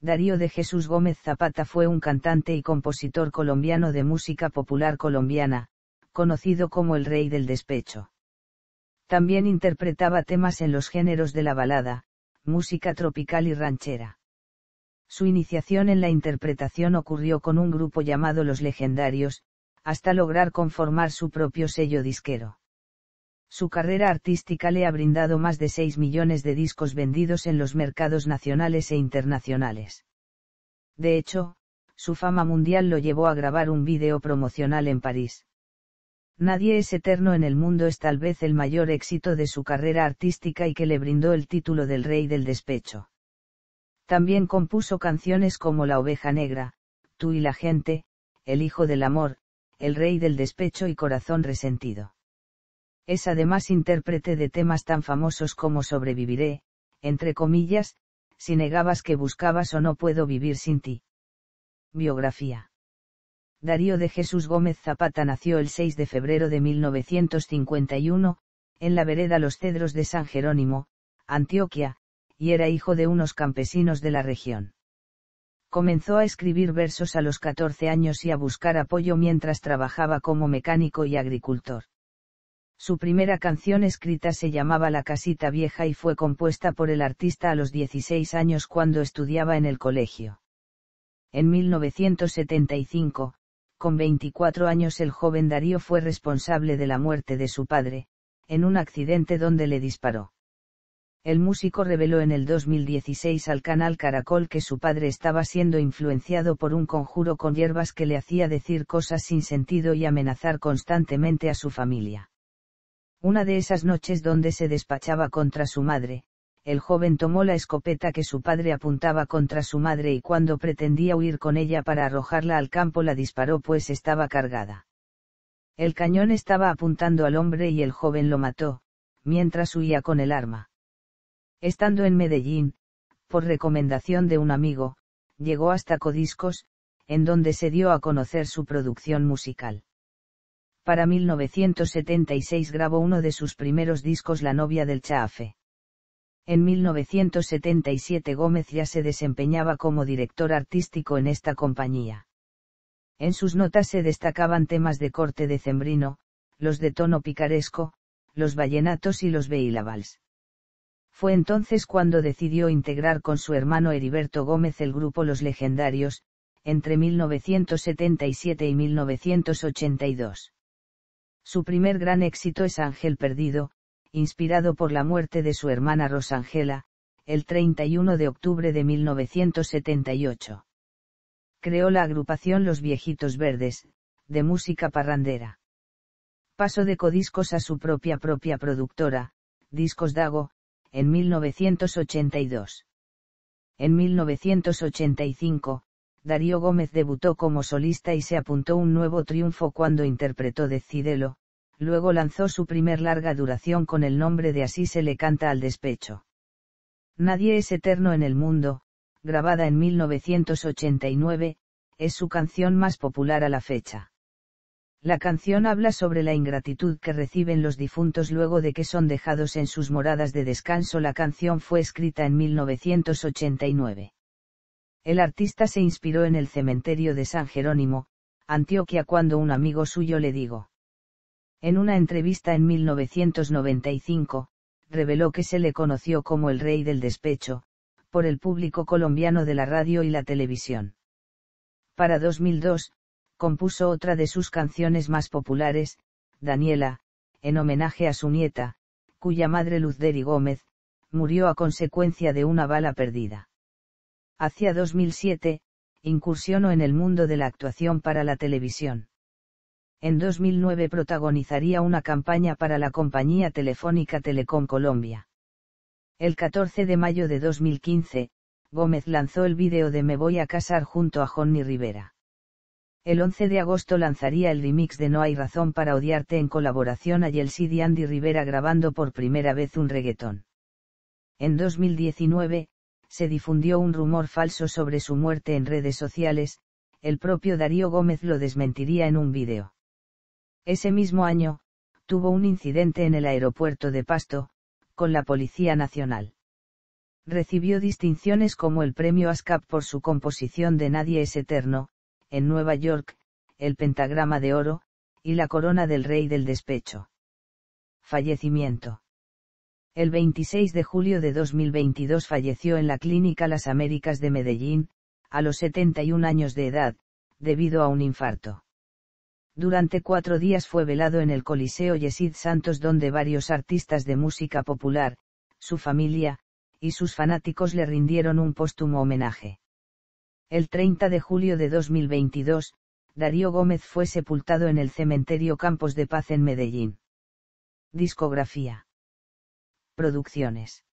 Darío de Jesús Gómez Zapata fue un cantante y compositor colombiano de música popular colombiana, conocido como el rey del despecho. También interpretaba temas en los géneros de la balada, música tropical y ranchera. Su iniciación en la interpretación ocurrió con un grupo llamado Los Legendarios, hasta lograr conformar su propio sello disquero. Su carrera artística le ha brindado más de 6 millones de discos vendidos en los mercados nacionales e internacionales. De hecho, su fama mundial lo llevó a grabar un vídeo promocional en París. Nadie es eterno en el mundo es tal vez el mayor éxito de su carrera artística y que le brindó el título del rey del despecho. También compuso canciones como La oveja negra, Tú y la gente, El hijo del amor, El rey del despecho y Corazón resentido. Es además intérprete de temas tan famosos como Sobreviviré, entre comillas, si negabas que buscabas o no puedo vivir sin ti. Biografía. Darío de Jesús Gómez Zapata nació el 6 de febrero de 1951, en la vereda Los Cedros de San Jerónimo, Antioquia, y era hijo de unos campesinos de la región. Comenzó a escribir versos a los 14 años y a buscar apoyo mientras trabajaba como mecánico y agricultor. Su primera canción escrita se llamaba La Casita Vieja y fue compuesta por el artista a los 16 años cuando estudiaba en el colegio. En 1975, con 24 años el joven Darío fue responsable de la muerte de su padre, en un accidente donde le disparó. El músico reveló en el 2016 al canal Caracol que su padre estaba siendo influenciado por un conjuro con hierbas que le hacía decir cosas sin sentido y amenazar constantemente a su familia. Una de esas noches donde se despachaba contra su madre, el joven tomó la escopeta que su padre apuntaba contra su madre y cuando pretendía huir con ella para arrojarla al campo la disparó pues estaba cargada. El cañón estaba apuntando al hombre y el joven lo mató, mientras huía con el arma. Estando en Medellín, por recomendación de un amigo, llegó hasta Codiscos, en donde se dio a conocer su producción musical. Para 1976 grabó uno de sus primeros discos La novia del Chafe. En 1977 Gómez ya se desempeñaba como director artístico en esta compañía. En sus notas se destacaban temas de corte decembrino, los de tono picaresco, los vallenatos y los veilabals. Fue entonces cuando decidió integrar con su hermano Heriberto Gómez el grupo Los Legendarios, entre 1977 y 1982. Su primer gran éxito es Ángel Perdido, inspirado por la muerte de su hermana Rosangela, el 31 de octubre de 1978. Creó la agrupación Los Viejitos Verdes, de música parrandera. Pasó de Codiscos a su propia propia productora, Discos Dago, en 1982. En 1985, Darío Gómez debutó como solista y se apuntó un nuevo triunfo cuando interpretó Decidelo, luego lanzó su primer larga duración con el nombre de Así se le canta al despecho. Nadie es eterno en el mundo, grabada en 1989, es su canción más popular a la fecha. La canción habla sobre la ingratitud que reciben los difuntos luego de que son dejados en sus moradas de descanso. La canción fue escrita en 1989. El artista se inspiró en el cementerio de San Jerónimo, Antioquia cuando un amigo suyo le dijo. En una entrevista en 1995, reveló que se le conoció como el rey del despecho, por el público colombiano de la radio y la televisión. Para 2002, compuso otra de sus canciones más populares, Daniela, en homenaje a su nieta, cuya madre Luz Gómez, murió a consecuencia de una bala perdida. Hacia 2007, incursionó en el mundo de la actuación para la televisión. En 2009 protagonizaría una campaña para la compañía telefónica Telecom Colombia. El 14 de mayo de 2015, Gómez lanzó el vídeo de Me voy a casar junto a Johnny Rivera. El 11 de agosto lanzaría el remix de No hay razón para odiarte en colaboración a Yeltsin y Andy Rivera grabando por primera vez un reggaetón. En 2019, se difundió un rumor falso sobre su muerte en redes sociales, el propio Darío Gómez lo desmentiría en un vídeo. Ese mismo año, tuvo un incidente en el aeropuerto de Pasto, con la Policía Nacional. Recibió distinciones como el premio ASCAP por su composición de Nadie es Eterno, en Nueva York, el Pentagrama de Oro, y la Corona del Rey del Despecho. Fallecimiento. El 26 de julio de 2022 falleció en la Clínica Las Américas de Medellín, a los 71 años de edad, debido a un infarto. Durante cuatro días fue velado en el Coliseo Yesid Santos donde varios artistas de música popular, su familia, y sus fanáticos le rindieron un póstumo homenaje. El 30 de julio de 2022, Darío Gómez fue sepultado en el cementerio Campos de Paz en Medellín. Discografía producciones.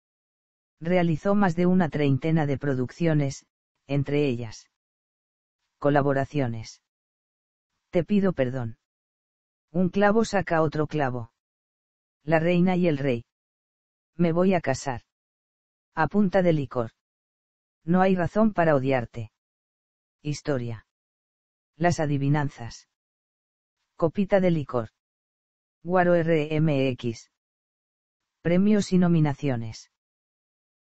Realizó más de una treintena de producciones, entre ellas. Colaboraciones. Te pido perdón. Un clavo saca otro clavo. La reina y el rey. Me voy a casar. A punta de licor. No hay razón para odiarte. Historia. Las adivinanzas. Copita de licor. Guaro RMX. Premios y nominaciones.